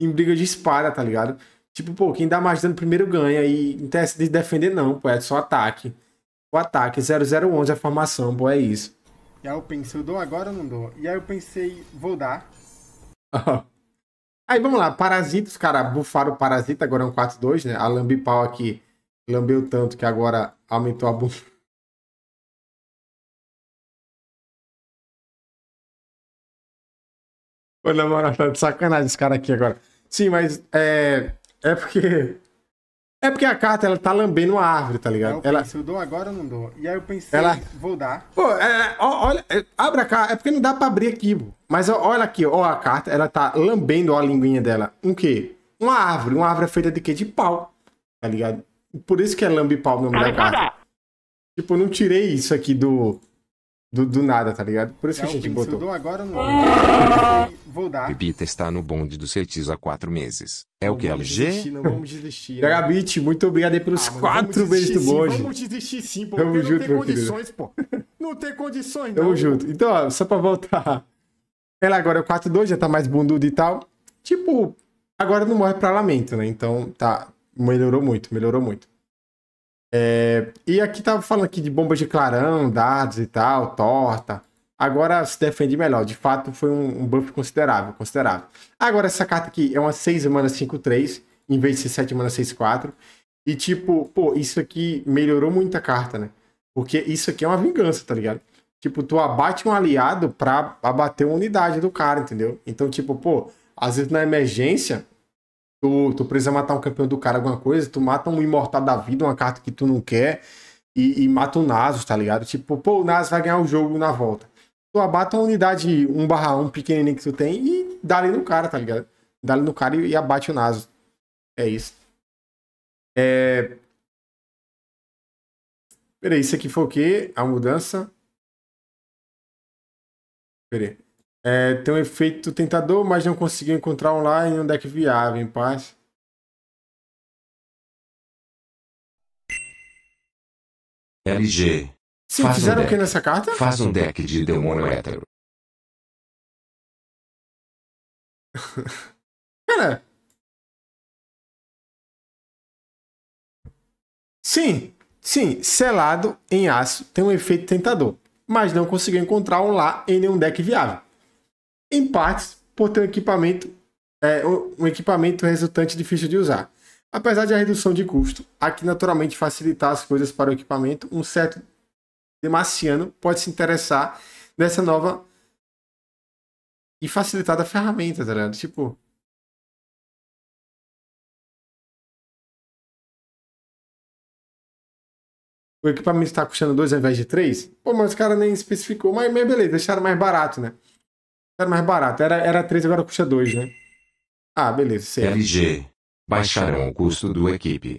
em briga de espada, tá ligado? Tipo, pô, quem dá mais dano primeiro ganha. E não tem essa de defender, não, pô. É só ataque. O ataque, 0011 a formação, pô, é isso. E aí eu pensei, eu dou agora ou não dou? E aí eu pensei, vou dar. aí vamos lá, parasitas cara, bufaram o parasita, agora é um 4-2, né? A pau aqui lambeu tanto que agora aumentou a bunda. Pô, namorado tá de sacanagem esse cara aqui agora. Sim, mas é. É porque. É porque a carta, ela tá lambendo a árvore, tá ligado? Eu é ela... pensei, eu dou agora ou não dou? E aí eu pensei, ela... vou dar. Pô, é, é ó, olha, é, abre a carta, é porque não dá pra abrir aqui, pô. Mas ó, olha aqui, ó, a carta, ela tá lambendo ó, a linguinha dela. Um quê? Uma árvore. Uma árvore é feita de quê? De pau, tá ligado? Por isso que é lambipau o meu da Tipo, eu não tirei isso aqui do, do, do nada, tá ligado? Por isso é que a gente botou. agora é. Vou dar. Bebita está no bonde do Cetis há quatro meses. É não o que, LG? É desistir, não vamos desistir. né? Gabit, muito obrigado aí pelos ah, quatro meses do bonde. Sim, vamos desistir sim, pô. Tamo junto, não tem condições, querido. pô. Não tem condições, Tamo não. Tamo junto. Então, ó, só pra voltar. Ela agora é o 4-2, já tá mais bundudo e tal. Tipo, agora não morre pra lamento, né? Então, tá, Melhorou muito, melhorou muito. É, e aqui tava falando aqui de bombas de clarão, dados e tal, torta. Agora se defende melhor. De fato, foi um, um buff considerável, considerável. Agora essa carta aqui é uma 6 mana 5-3, em vez de ser 7 mana 6-4. E tipo, pô, isso aqui melhorou muito a carta, né? Porque isso aqui é uma vingança, tá ligado? Tipo, tu abate um aliado pra abater uma unidade do cara, entendeu? Então, tipo, pô, às vezes na emergência, tu, tu precisa matar um campeão do cara, alguma coisa, tu mata um imortal da vida, uma carta que tu não quer, e, e mata o um Nasus, tá ligado? Tipo, pô, o Nasus vai ganhar o jogo na volta. Tu abata uma unidade 1 barra 1 pequenininha que tu tem e dá ali no cara, tá ligado? Dá ali no cara e, e abate o Nasus. É isso. É... Peraí, isso aqui foi o quê? A mudança? Peraí. É, tem um efeito tentador, mas não conseguiu encontrar online um deck viável, em paz. LG. Sim, Faz fizeram um o que nessa carta? Faz um deck de demônio hétero. Cara. Sim, sim, selado em aço tem um efeito tentador, mas não conseguiu encontrar um lá em nenhum deck viável em partes por ter um equipamento, é, um equipamento resultante difícil de usar. Apesar de a redução de custo, aqui naturalmente facilitar as coisas para o equipamento, um certo demaciano pode se interessar nessa nova e facilitada ferramenta, tá ligado? Tipo. O equipamento está custando 2 ao invés de 3? Pô, mas o cara nem especificou, mas, mas beleza, deixaram mais barato, né? Era mais barato. Era, era 3, agora custa 2, né? Ah, beleza. Certo. LG. Baixaram o custo do equipe.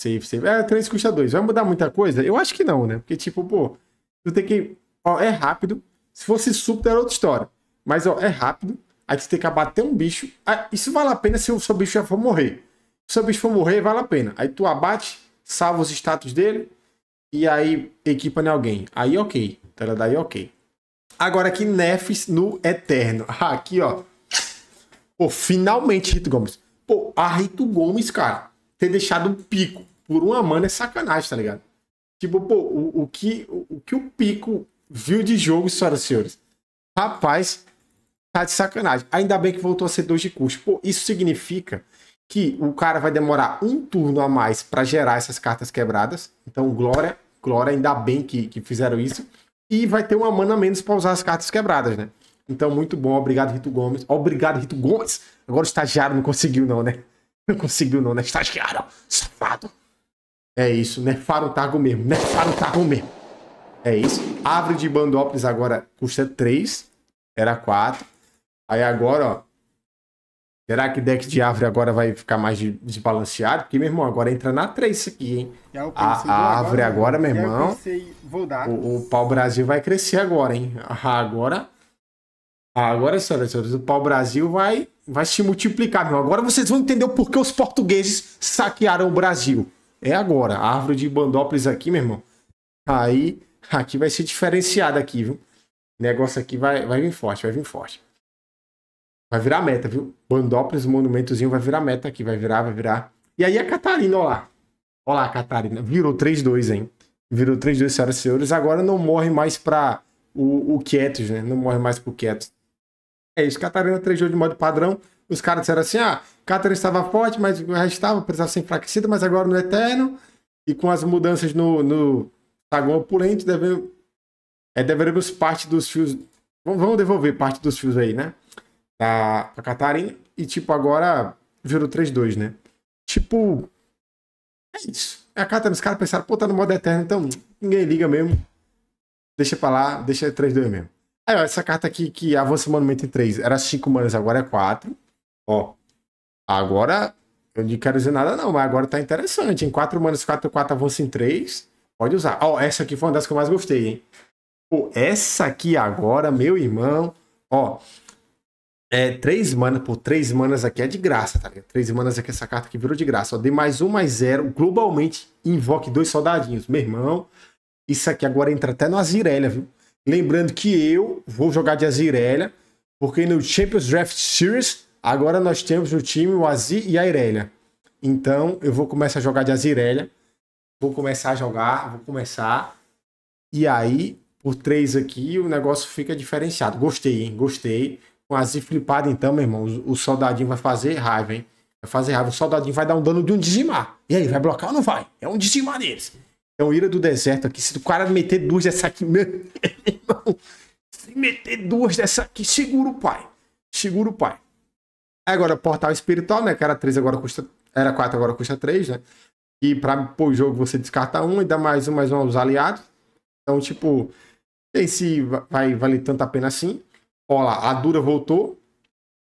Safe, safe. Era é, 3, custa 2. Vai mudar muita coisa? Eu acho que não, né? Porque, tipo, pô, tu tem que. Ó, é rápido. Se fosse super, era outra história. Mas, ó, é rápido. Aí tu tem que abater um bicho. Ah, isso vale a pena se o seu bicho já for morrer. Se o seu bicho for morrer, vale a pena. Aí tu abate, salva os status dele. E aí equipa em alguém. Aí ok. Então, daí ok. Agora aqui, Nefes no Eterno. Ah, aqui, ó. Pô, finalmente, Rito Gomes. Pô, a Rito Gomes, cara, ter deixado um pico por uma mana é sacanagem, tá ligado? Tipo, pô, o, o que, o, o, que o pico viu de jogo, senhoras e senhores? Rapaz, tá de sacanagem. Ainda bem que voltou a ser 2 de custo. Pô, isso significa que o cara vai demorar um turno a mais para gerar essas cartas quebradas. Então, glória, glória, ainda bem que, que fizeram isso. E vai ter uma mana menos para usar as cartas quebradas, né? Então, muito bom. Obrigado, Rito Gomes. Obrigado, Rito Gomes. Agora o estagiário não conseguiu, não, né? Não conseguiu, não, né? Estagiário, safado. É isso, nerfaram o Targo mesmo. Nerfaram o Targo mesmo. É isso. árvore de Bandópolis agora custa 3. Era 4. Aí agora, ó, Será que deck de árvore agora vai ficar mais desbalanceado? Porque, meu irmão, agora entra na 3 isso aqui, hein? É a, a, árvore agora, agora né? meu é irmão. Pensei, o, o pau-brasil vai crescer agora, hein? Ah, agora. Ah, agora, senhoras e senhores, o pau-brasil vai, vai se multiplicar, meu. Agora vocês vão entender o porquê os portugueses saquearam o Brasil. É agora. A árvore de Bandópolis aqui, meu irmão. Aí, aqui vai ser diferenciada aqui, viu? O negócio aqui vai, vai vir forte, vai vir forte. Vai virar meta, viu? Bandópolis, monumentozinho, vai virar meta aqui, vai virar, vai virar. E aí a Catarina, olha lá. Olha lá, Catarina. Virou 3-2, hein? Virou 3-2, senhoras e senhores. Agora não morre mais pra o, o Quietos, né? Não morre mais pro Quietos. É isso, Catarina 3-2 de modo padrão. Os caras disseram assim, ah, Catarina estava forte, mas o resto estava, precisava ser enfraquecida, mas agora no Eterno. E com as mudanças no, no Saguão Opulento, é, deveremos parte dos fios... Vamos devolver parte dos fios aí, né? a, a Catarina. E, tipo, agora virou 3-2, né? Tipo, é isso. É A Catarina, os caras pensaram, pô, tá no modo eterno, então ninguém liga mesmo. Deixa pra lá, deixa 3-2 mesmo. Aí, ó, essa carta aqui que avança o monumento em 3 era 5 manas, agora é 4. Ó, agora eu não quero dizer nada não, mas agora tá interessante. Em 4 manas, 4, 4 avança em 3. Pode usar. Ó, essa aqui foi uma das que eu mais gostei, hein? Pô, essa aqui agora, meu irmão. Ó, é, três manas, por três manas aqui é de graça, tá ligado? Três manas aqui, é essa carta que virou de graça. Ó, dei mais um, mais zero. Globalmente, invoque dois soldadinhos. Meu irmão, isso aqui agora entra até no Azirelia, viu? Lembrando que eu vou jogar de Azirelia, porque no Champions Draft Series, agora nós temos no time o Azir e a Irelia. Então, eu vou começar a jogar de Azirelia. Vou começar a jogar, vou começar. E aí, por três aqui, o negócio fica diferenciado. Gostei, hein? Gostei quase flipado então, meu irmão. O, o soldadinho vai fazer raiva, hein? Vai fazer raiva. O soldadinho vai dar um dano de um dizimar. E aí, vai blocar ou não vai? É um dizimar deles. Então, ira do deserto aqui. Se o cara meter duas dessa aqui, meu irmão. Se meter duas dessa aqui, segura o pai. Segura o pai. Agora, portal espiritual, né? Que era três agora custa. Era quatro agora custa três né? E pra pôr o jogo, você descarta um e dá mais um, mais um aos aliados. Então, tipo, tem se vai valer tanto a pena assim. Olha lá, a dura voltou.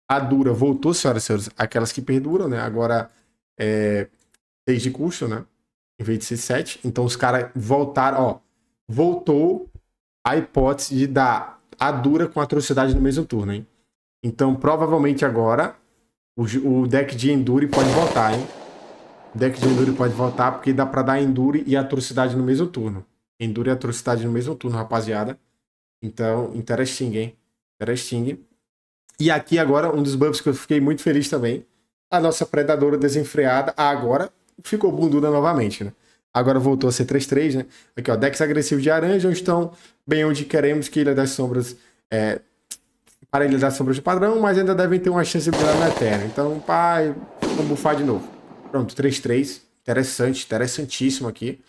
A dura voltou, senhoras e senhores. Aquelas que perduram, né? Agora é 6 de custo, né? Em vez de ser 7. Então os caras voltaram, ó. Voltou a hipótese de dar a dura com a atrocidade no mesmo turno, hein? Então provavelmente agora o, o deck de Endure pode voltar, hein? O deck de Endure pode voltar porque dá pra dar Endure e atrocidade no mesmo turno. Endure e atrocidade no mesmo turno, rapaziada. Então, interesting, hein? era Sting. E aqui agora, um dos buffs que eu fiquei muito feliz também, a nossa predadora desenfreada, agora ficou bunduda novamente, né? Agora voltou a ser 3-3, né? Aqui, ó, decks agressivo de Aranha estão bem onde queremos que Ilha das Sombras é, para Ilha das Sombras de padrão, mas ainda devem ter uma chance de virar na Terra. Então, pai, vamos bufar de novo. Pronto, 3-3. Interessante, interessantíssimo aqui.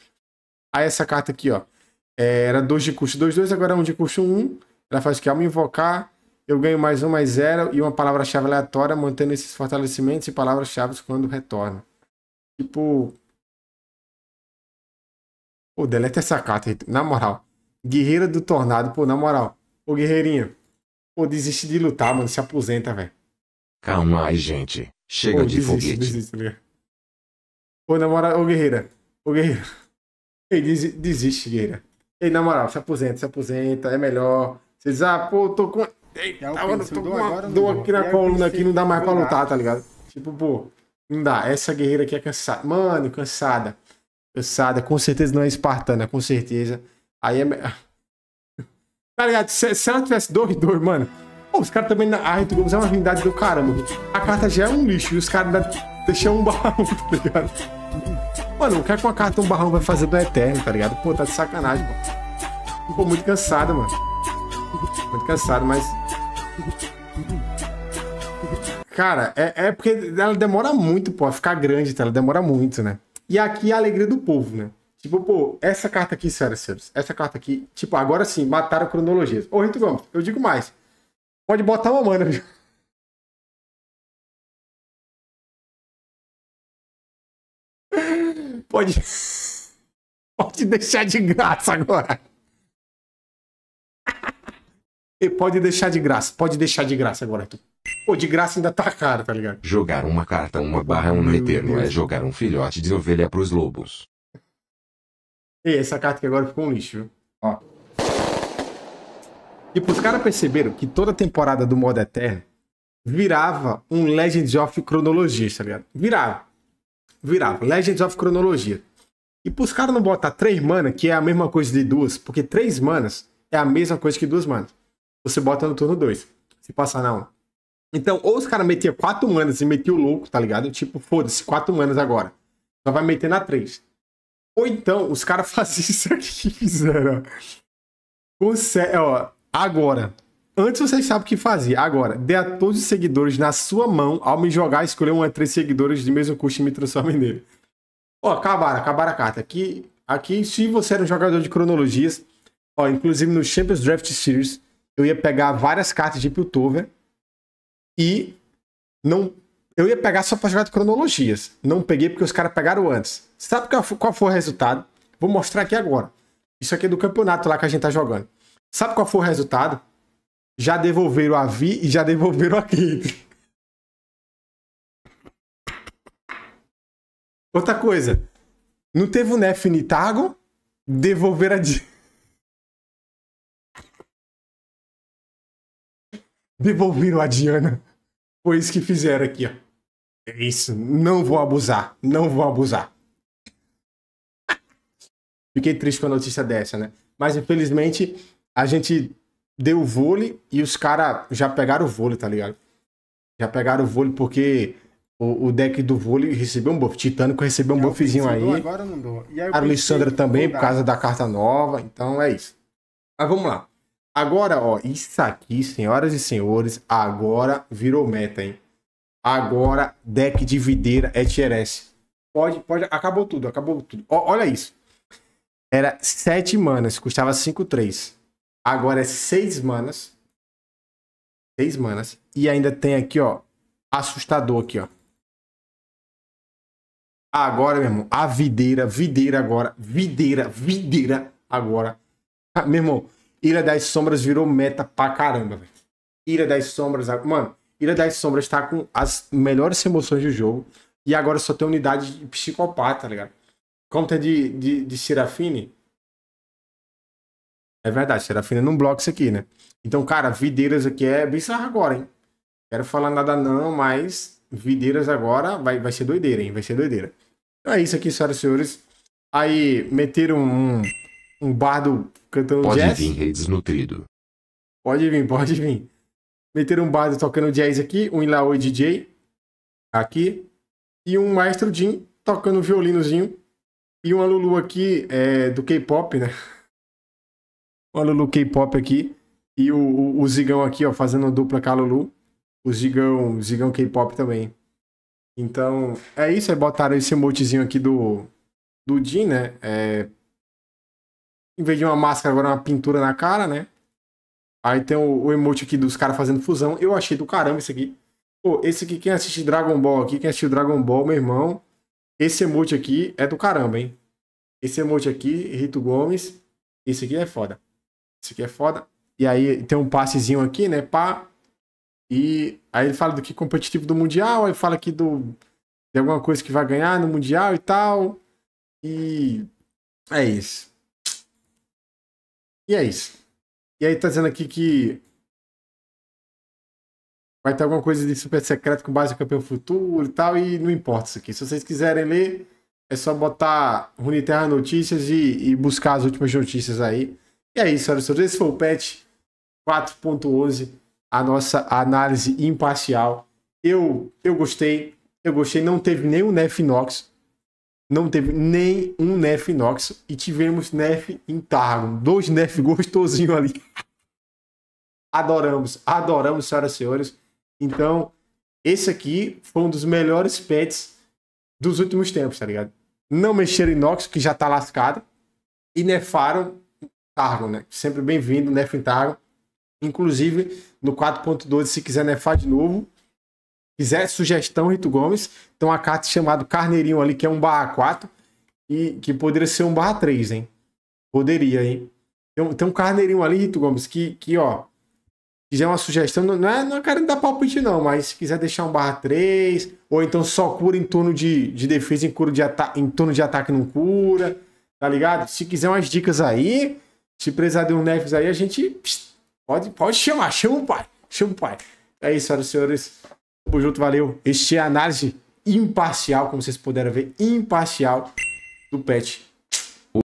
Aí essa carta aqui, ó. É, era 2 de custo 2-2, agora é 1 um de custo 1. Um. Ela faz que ao me invocar, eu ganho mais um, mais zero e uma palavra-chave aleatória, mantendo esses fortalecimentos e palavras-chave quando retorna. Tipo. Pô, deleta essa carta, na moral. Guerreira do Tornado, pô, na moral. Ô, guerreirinha. Pô, desiste de lutar, mano. Se aposenta, velho. Calma aí, gente. Chega pô, de desiste, foguete. Desiste, né? Pô, na moral, ô, guerreira. Ô, guerreira. Ei, desiste, guerreira. Ei, na moral, se aposenta, se aposenta. É melhor vocês, ah, pô, tô com. Eita, é mano, tô com uma dor aqui na é coluna aqui, não dá mais pra lutar, tá ligado? Tipo, pô, não dá. Essa guerreira aqui é cansada. Mano, cansada. Cansada, com certeza não é espartana, com certeza. Aí é. Tá ligado? Se, se ela tivesse dois, dois, mano. Pô, os caras também. Na... A Rito Gomes é uma habilidade do caramba. A carta já é um lixo e os caras deixam um barrão, tá ligado? Mano, o que é que uma carta um barrão vai fazer do Eterno, tá ligado? Pô, tá de sacanagem, mano. Ficou muito cansada, mano muito cansado, mas. Cara, é, é porque ela demora muito, pô, a ficar grande, tá? Ela demora muito, né? E aqui é a alegria do povo, né? Tipo, pô, essa carta aqui, sério, sério, essa carta aqui, tipo, agora sim, mataram cronologias. Ô, Rito Gomes, eu digo mais. Pode botar uma mana, viu? Pode. Pode deixar de graça agora. E pode deixar de graça, pode deixar de graça agora. Pô, de graça ainda tá caro, tá ligado? Jogar uma carta, uma barra, um eterno é jogar um filhote de ovelha pros lobos. E essa carta aqui agora ficou um lixo, viu? Ó. Tipo, os caras perceberam que toda temporada do modo eterno virava um Legends of Cronologia, tá ligado? Virava. Virava. Legends of Cronologia. E pros caras não botar três manas, que é a mesma coisa de duas, porque três manas é a mesma coisa que duas manas você bota no turno 2. Se passar na 1. Então, ou os caras metiam 4 manas e metiam o louco, tá ligado? Tipo, foda-se, 4 manas agora. Só vai meter na 3. Ou então, os caras faziam isso aqui que fizeram, ó. O ó. Agora. Antes vocês sabem o que fazia. Agora, dê a todos os seguidores na sua mão. Ao me jogar, escolher um entre três seguidores de mesmo custo e me transforme nele. Ó, acabaram, acabaram a carta. Aqui, aqui, se você era um jogador de cronologias, ó, inclusive no Champions Draft Series, eu ia pegar várias cartas de Piltover e não. Eu ia pegar só para jogar de cronologias. Não peguei porque os caras pegaram antes. Sabe qual foi o resultado? Vou mostrar aqui agora. Isso aqui é do campeonato lá que a gente tá jogando. Sabe qual foi o resultado? Já devolveram a Vi e já devolveram a Kate. Outra coisa. Não teve o Nef Nitago? Devolver a. devolveram a Diana. Foi isso que fizeram aqui, ó. É isso. Não vou abusar. Não vou abusar. Fiquei triste com a notícia dessa, né? Mas infelizmente a gente deu o vôlei e os caras já pegaram o vôlei, tá ligado? Já pegaram o vôlei porque o, o deck do vôlei recebeu um buff. Titânico recebeu um eu é buffzinho aí. Agora não dou. E aí a Alessandra também, por causa da carta nova. Então é isso. Mas vamos lá. Agora, ó, isso aqui, senhoras e senhores, agora virou meta, hein? Agora, deck de videira é TRS. Pode, pode, acabou tudo, acabou tudo. Ó, olha isso. Era 7 manas, custava 5,3. Agora é 6 manas. 6 manas. E ainda tem aqui, ó, assustador aqui, ó. Agora, meu irmão, a videira, videira agora, videira, videira agora. Ah, meu irmão, Ilha das Sombras virou meta pra caramba, velho. Ilha das Sombras, mano, Ilha das Sombras tá com as melhores emoções do jogo e agora só tem unidade de psicopata, tá ligado? Conta de, de, de Serafine. É verdade, Serafine não bloca isso aqui, né? Então, cara, Videiras aqui é bizarro agora, hein? Quero falar nada não, mas Videiras agora vai, vai ser doideira, hein? Vai ser doideira. Então é isso aqui, senhoras e senhores. Aí meteram um um bardo cantando pode jazz. Pode vir, rei desnutrido. Pode vir, pode vir. Meter um bardo tocando jazz aqui, um Ilaoi DJ aqui, e um maestro Jim tocando violinozinho, e uma Lulu aqui é, do K-pop, né? Uma Lulu K-pop aqui, e o, o, o, Zigão aqui, ó, fazendo a dupla com a Lulu. O Zigão, Zigão K-pop também. Então, é isso. Aí é botaram esse emotezinho aqui do, do Jim, né? É, em vez de uma máscara, agora é uma pintura na cara, né? Aí tem o, o emote aqui dos caras fazendo fusão. Eu achei do caramba esse aqui. Pô, esse aqui, quem assiste Dragon Ball aqui, quem assistiu Dragon Ball, meu irmão, esse emote aqui é do caramba, hein? Esse emote aqui, Rito Gomes, esse aqui é foda. Esse aqui é foda. E aí tem um passezinho aqui, né? Pá. E aí ele fala do que competitivo do Mundial, aí fala aqui do, de alguma coisa que vai ganhar no Mundial e tal. E é isso. E é isso. E aí tá dizendo aqui que vai ter alguma coisa de super secreto com base no campeão futuro e tal, e não importa isso aqui. Se vocês quiserem ler, é só botar Runeterra Notícias e, e, buscar as últimas notícias aí. E é isso, olha só. Esse foi o patch 4.11, a nossa análise imparcial. Eu, eu gostei, eu gostei, não teve nenhum Nefinox não teve nem um Nef Inox e tivemos Nef em Targon. Dois Nef gostosinho ali. Adoramos, adoramos, senhoras e senhores. Então, esse aqui foi um dos melhores pets dos últimos tempos, tá ligado? Não mexeram em Nox, que já tá lascado, e nefaram Targon, né? Sempre bem-vindo, Nef em Targon. Inclusive, no 4.12, se quiser nefar de novo, quiser sugestão, Rito Gomes, tem uma carta chamada Carneirinho ali, que é um barra 4, e que poderia ser um barra 3, hein? Poderia, hein? Tem um, tem um carneirinho ali, Rito Gomes, que, que ó, quiser é uma sugestão, não é, não é dar palpite, não, mas se quiser deixar um barra 3, ou então só cura em torno de, de defesa, em, cura de em torno de ataque não cura, tá ligado? Se quiser umas dicas aí, se precisar de um Nefs aí, a gente pode, pode chamar, chama o pai, chama o pai. É isso, senhoras e senhores. Tamo junto, valeu. Este é a análise imparcial, como vocês puderam ver, imparcial do pet